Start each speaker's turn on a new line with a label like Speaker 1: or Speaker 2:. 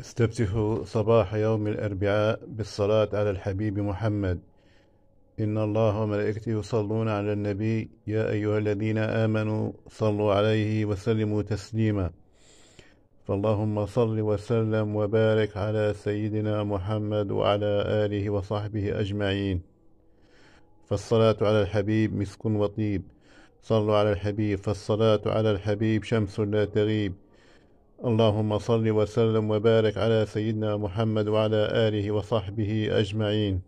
Speaker 1: استفتحوا صباح يوم الأربعاء بالصلاة على الحبيب محمد إن الله وملائكته يصلون على النبي يا أيها الذين آمنوا صلوا عليه وسلموا تسليما فاللهم صل وسلم وبارك على سيدنا محمد وعلى آله وصحبه أجمعين فالصلاة على الحبيب مسك وطيب صلوا على الحبيب فالصلاة على الحبيب شمس لا تغيب اللهم صل وسلم وبارك على سيدنا محمد وعلى آله وصحبه أجمعين